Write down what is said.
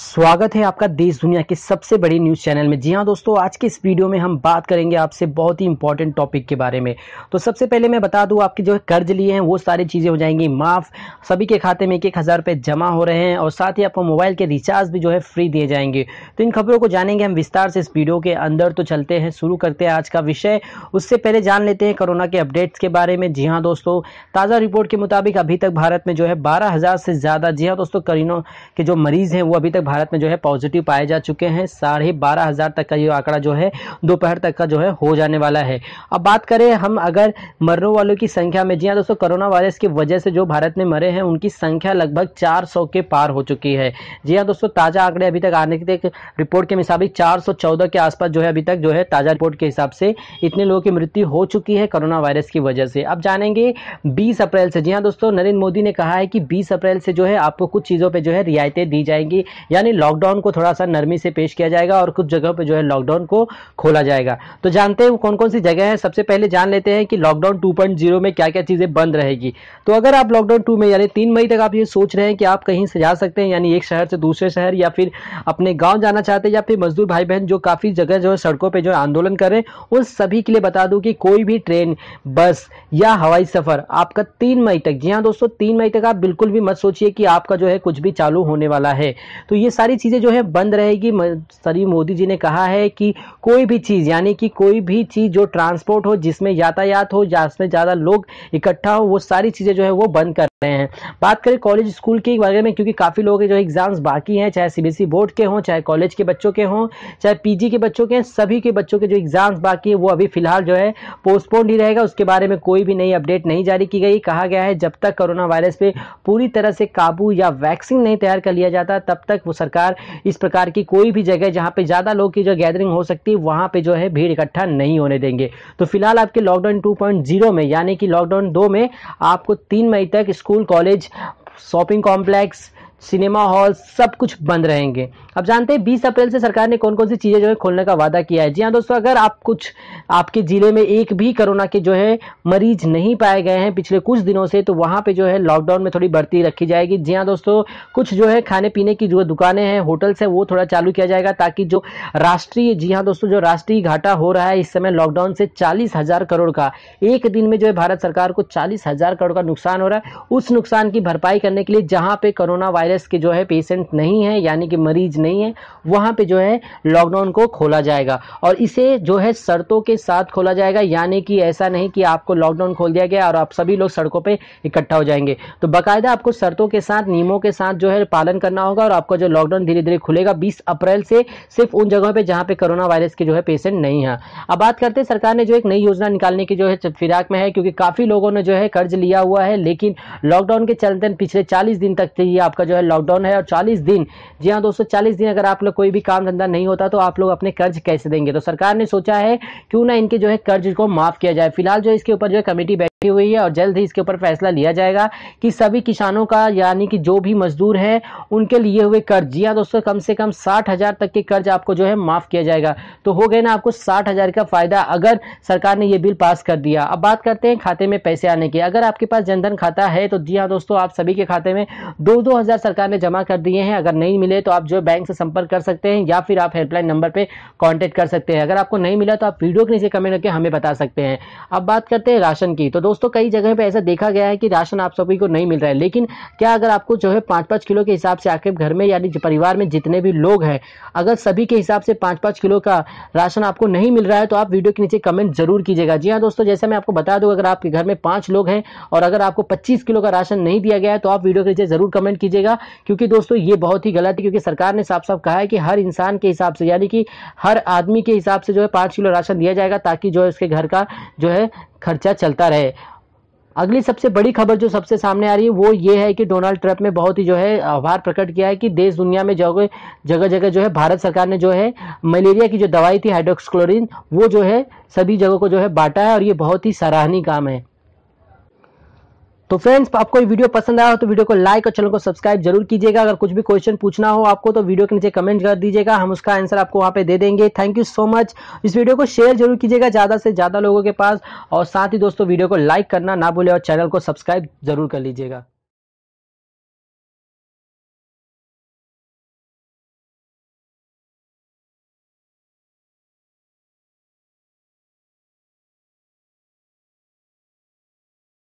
स्वागत है आपका देश दुनिया के सबसे बड़ी न्यूज़ चैनल में जी हाँ दोस्तों आज के इस वीडियो में हम बात करेंगे आपसे बहुत ही इंपॉर्टेंट टॉपिक के बारे में तो सबसे पहले मैं बता दूँ आपके जो कर्ज लिए हैं वो सारी चीज़ें हो जाएंगी माफ़ सभी के खाते में एक एक हज़ार रुपये जमा हो रहे हैं और साथ ही आपको मोबाइल के रिचार्ज भी जो है फ्री दिए जाएंगे तो इन खबरों को जानेंगे हम विस्तार से इस वीडियो के अंदर तो चलते हैं शुरू करते हैं आज का विषय उससे पहले जान लेते हैं कोरोना के अपडेट्स के बारे में जी हाँ दोस्तों ताज़ा रिपोर्ट के मुताबिक अभी तक भारत में जो है बारह से ज़्यादा जी हाँ दोस्तों करीनों के जो मरीज़ हैं वो अभी तक भारत में जो है पॉजिटिव पाए जा चुके हैं साढ़े बारह हज़ार तक का ये आंकड़ा जो है दोपहर तक का जो है हो जाने वाला है अब बात करें हम अगर मरने वालों की संख्या में जी हाँ दोस्तों कोरोना वायरस की वजह से जो भारत में मरे हैं उनकी संख्या लगभग चार के पार हो चुकी है जी हाँ दोस्तों ताज़ा आंकड़े अभी तक आने की रिपोर्ट के मुताबिक चार के आसपास जो है अभी तक जो है ताज़ा रिपोर्ट के हिसाब से इतने लोगों की मृत्यु हो चुकी है कोरोना वायरस की वजह से अब जानेंगे बीस अप्रैल से जी हाँ दोस्तों नरेंद्र मोदी ने कहा है कि बीस अप्रैल से जो है आपको कुछ चीज़ों पे जो है रियायतें दी जाएंगी या यानी लॉकडाउन को थोड़ा सा नरमी से पेश किया जाएगा और कुछ जगह पर जो है लॉकडाउन को खोला जाएगा तो जानते हैं कौन कौन सी जगह है सबसे पहले जान लेते हैं कि लॉकडाउन टू में क्या क्या चीज़ें बंद रहेगी तो अगर आप लॉकडाउन टू में यानी तीन मई तक आप ये सोच रहे हैं कि आप कहीं से जा सकते हैं यानी एक शहर से दूसरे शहर या फिर अपने गाँव जाना चाहते हैं या फिर मजदूर भाई बहन जो काफ़ी जगह जो है सड़कों पर जो है आंदोलन कर रहे हैं उन सभी के लिए बता दूँ कि कोई भी ट्रेन बस या हवाई सफ़र आपका तीन मई तक जी हाँ दोस्तों तीन मई तक आप बिल्कुल भी मत सोचिए कि आपका जो है कुछ भी चालू होने वाला है तो ये सारी चीज़ें जो है बंद रहेगी सरी मोदी जी ने कहा है कि कोई भी चीज़ यानी कि कोई भी चीज़ जो ट्रांसपोर्ट हो जिसमें यातायात हो जिसमें ज़्यादा लोग इकट्ठा हो वो सारी चीज़ें जो है वो बंद कर रहे हैं बात करें कॉलेज स्कूल के बारे में क्योंकि काफ़ी लोगों के जो एग्ज़ाम्स बाकी हैं चाहे सी बोर्ड के हों चाहे कॉलेज के बच्चों के हों चाहे पी के बच्चों के हैं सभी के बच्चों के जो एग्ज़ाम्स बाकी हैं वो अभी फिलहाल जो है पोस्टपोन ही रहेगा उसके बारे में कोई भी नई अपडेट नहीं जारी की गई कहा गया है जब तक कोरोना वायरस पर पूरी तरह से काबू या वैक्सीन नहीं तैयार कर लिया जाता तब तक वो सरकार इस प्रकार की कोई भी जगह जहाँ पे ज़्यादा लोग की जो गैदरिंग हो सकती है वहाँ पे जो है भीड़ इकट्ठा नहीं होने देंगे तो फिलहाल आपके लॉकडाउन 2.0 में यानी कि लॉकडाउन दो में आपको तीन मई तक school college shopping complex cinema hall सब कुछ बंद रहेंगे अब जानते हैं बीस अप्रैल से सरकार ने कौन कौन सी चीज़ें जो है खोलने का वादा किया है जी हाँ दोस्तों अगर आप कुछ आपके ज़िले में एक भी कोरोना के जो है मरीज नहीं पाए गए हैं पिछले कुछ दिनों से तो वहाँ पे जो है लॉकडाउन में थोड़ी बढ़ती रखी जाएगी जी हाँ दोस्तों कुछ जो है खाने पीने की जो दुकानें हैं होटल्स हैं वो थोड़ा चालू किया जाएगा ताकि जो राष्ट्रीय जी हाँ दोस्तों जो राष्ट्रीय घाटा हो रहा है इस समय लॉकडाउन से चालीस हज़ार करोड़ का एक दिन में जो है भारत सरकार को चालीस हज़ार करोड़ का नुकसान हो रहा है उस नुकसान की भरपाई करने के लिए जहाँ पे कोरोना वायरस वायरस के जो है पेशेंट नहीं है यानी कि मरीज नहीं है वहाँ पे जो है लॉकडाउन को खोला जाएगा और इसे जो है शर्तों के साथ खोला जाएगा यानी कि ऐसा नहीं कि आपको लॉकडाउन खोल दिया गया और आप सभी लोग सड़कों पर इकट्ठा हो जाएंगे तो बाकायदा आपको शर्तों के साथ नियमों के साथ जो है पालन करना होगा और आपका जो लॉकडाउन धीरे धीरे खुलेगा बीस अप्रैल से सिर्फ उन जगहों पर जहाँ पे कोरोना वायरस के जो है पेशेंट नहीं है अब बात करते हैं सरकार ने जो एक नई योजना निकालने की जो है फिराक में है क्योंकि काफ़ी लोगों ने जो है कर्ज लिया हुआ है लेकिन लॉकडाउन के चलते पिछले चालीस दिन तक से ये आपका जो लॉकडाउन है और चालीस दिन जी हाँ दोस्तों चालीस दिन अगर आप लोग कोई भी काम धंधा नहीं होता तो आप लोग अपने कर्ज कैसे देंगे तो सरकार ने सोचा है क्यों ना इनके जो है कर्ज को माफ किया जाए फिलहाल जो इसके ऊपर जो है कमेटी बैठी हुई है और जल्द ही इसके ऊपर फैसला लिया जाएगा कि सभी किसानों का यानी कि जो भी मजदूर हैं उनके लिए हुए कर्ज जी हाँ दोस्तों कम से कम साठ हजार तक के कर्ज आपको जो है माफ किया जाएगा तो हो गए ना आपको साठ हजार का फायदा अगर सरकार ने यह बिल पास कर दिया अब बात करते हैं खाते में पैसे आने की अगर आपके पास जनधन खाता है तो जी हाँ दोस्तों आप सभी के खाते में दो दो हजार सरकार ने जमा कर दिए हैं अगर नहीं मिले तो आप जो बैंक से संपर्क कर सकते हैं या फिर आप हेल्पलाइन नंबर पर कॉन्टेक्ट कर सकते हैं अगर आपको नहीं मिला तो आप वीडियो के नीचे कमेंट करके हमें बता सकते हैं अब बात करते हैं राशन की तो दोस्तों कई जगह पे ऐसा देखा गया है कि राशन आप सभी को नहीं मिल रहा है लेकिन क्या अगर आपको जो है पाँच पाँच किलो के हिसाब से आपके घर में यानी परिवार में जितने भी लोग हैं अगर सभी के हिसाब से पाँच पाँच किलो का राशन आपको नहीं मिल रहा है तो आप वीडियो के नीचे कमेंट जरूर कीजिएगा जी हाँ दोस्तों जैसे मैं आपको बता दूँ अगर आपके घर में पाँच लोग हैं और अगर आपको पच्चीस किलो का राशन नहीं दिया गया है तो आप वीडियो के नीचे जरूर कमेंट कीजिएगा क्योंकि दोस्तों ये बहुत ही गलत है क्योंकि सरकार ने साफ साफ कहा है कि हर इंसान के हिसाब से यानी कि हर आदमी के हिसाब से जो है पाँच किलो राशन दिया जाएगा ताकि जो है उसके घर का जो है खर्चा चलता रहे अगली सबसे बड़ी खबर जो सबसे सामने आ रही है वो ये है कि डोनाल्ड ट्रंप ने बहुत ही जो है आभार प्रकट किया है कि देश दुनिया में जगह जगह जगह जो है भारत सरकार ने जो है मलेरिया की जो दवाई थी हाइड्रोक्सक्लोरिन वो जो है सभी जगह को जो है बांटा है और ये बहुत ही सराहनीय काम है तो फ्रेंड्स आपको वीडियो पसंद आया हो तो वीडियो को लाइक और चैनल को सब्सक्राइब जरूर कीजिएगा अगर कुछ भी क्वेश्चन पूछना हो आपको तो वीडियो के नीचे कमेंट कर दीजिएगा हम उसका आंसर आपको वहाँ पे दे देंगे थैंक यू सो मच इस वीडियो को शेयर जरूर कीजिएगा ज़्यादा से ज़्यादा लोगों के पास और साथ ही दोस्तों वीडियो को लाइक करना ना भूले और चैनल को सब्सक्राइब जरूर कर लीजिएगा